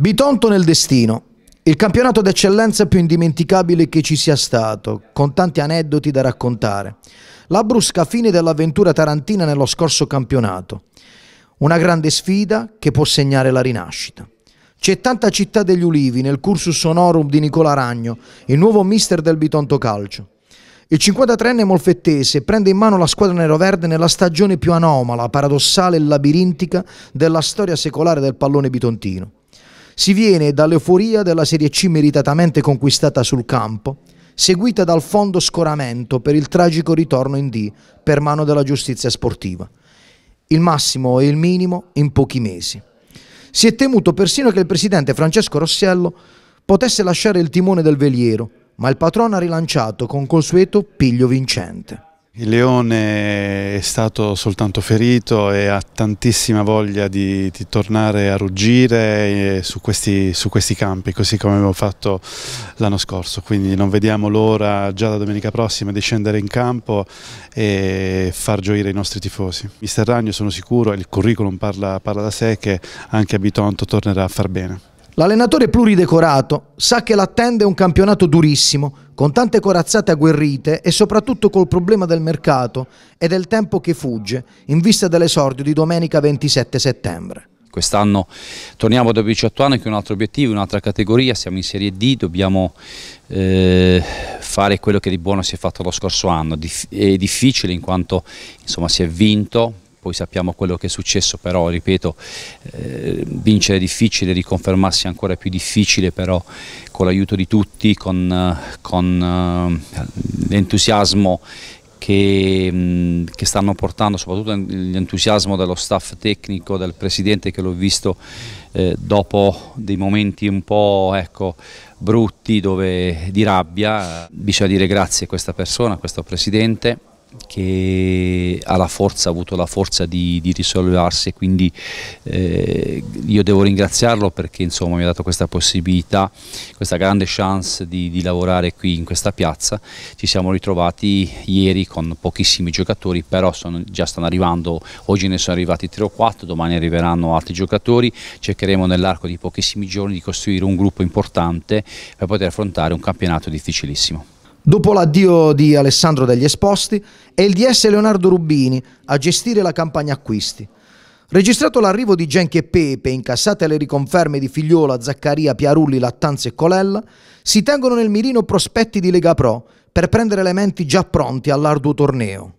Bitonto nel destino. Il campionato d'eccellenza più indimenticabile che ci sia stato, con tanti aneddoti da raccontare. La brusca fine dell'avventura tarantina nello scorso campionato. Una grande sfida che può segnare la rinascita. C'è tanta città degli ulivi nel cursus honorum di Nicola Ragno, il nuovo mister del Bitonto Calcio. Il 53enne molfettese prende in mano la squadra nero-verde nella stagione più anomala, paradossale e labirintica della storia secolare del pallone bitontino. Si viene dall'euforia della Serie C meritatamente conquistata sul campo, seguita dal fondo scoramento per il tragico ritorno in D per mano della giustizia sportiva. Il massimo e il minimo in pochi mesi. Si è temuto persino che il presidente Francesco Rossiello potesse lasciare il timone del veliero, ma il patrono ha rilanciato con consueto piglio vincente. Il leone è stato soltanto ferito e ha tantissima voglia di, di tornare a ruggire eh, su questi, su questi, campi, così come abbiamo fatto l'anno scorso. Quindi non vediamo l'ora già da domenica prossima di scendere in campo e far gioire i nostri tifosi. Mister Ragno sono sicuro, il curriculum parla, parla da sé, che anche a Bitonto tornerà a far bene. L'allenatore pluridecorato sa che l'attende un campionato durissimo, con tante corazzate agguerrite e soprattutto col problema del mercato e del tempo che fugge in vista dell'esordio di domenica 27 settembre. Quest'anno torniamo da 18 anni che è un altro obiettivo, un'altra categoria, siamo in Serie D, dobbiamo eh, fare quello che di buono si è fatto lo scorso anno. Dif è difficile in quanto insomma, si è vinto, poi sappiamo quello che è successo, però ripeto, eh, vincere è difficile, riconfermarsi è ancora più difficile, però con l'aiuto di tutti, con, con eh, l'entusiasmo che, che, stanno portando, soprattutto l'entusiasmo dello staff tecnico, del presidente che l'ho visto eh, dopo dei momenti un po' ecco, brutti dove, di rabbia, bisogna dire grazie a questa persona, a questo presidente che ha, forza, ha avuto la forza di, di risollevarsi e quindi eh, io devo ringraziarlo perché insomma, mi ha dato questa possibilità, questa grande chance di, di, lavorare qui in questa piazza. Ci siamo ritrovati ieri con pochissimi giocatori, però sono, già stanno arrivando, oggi ne sono arrivati 3 o 4, domani arriveranno altri giocatori, cercheremo nell'arco di pochissimi giorni di costruire un gruppo importante per poter affrontare un campionato difficilissimo. Dopo l'addio di Alessandro degli Esposti, è il DS Leonardo Rubini a gestire la campagna acquisti. Registrato l'arrivo di Genchi e Pepe, incassate le riconferme di Figliola, Zaccaria, Piarulli, Lattanzi e Colella, si tengono nel mirino prospetti di Lega Pro per prendere elementi già pronti all'arduo torneo.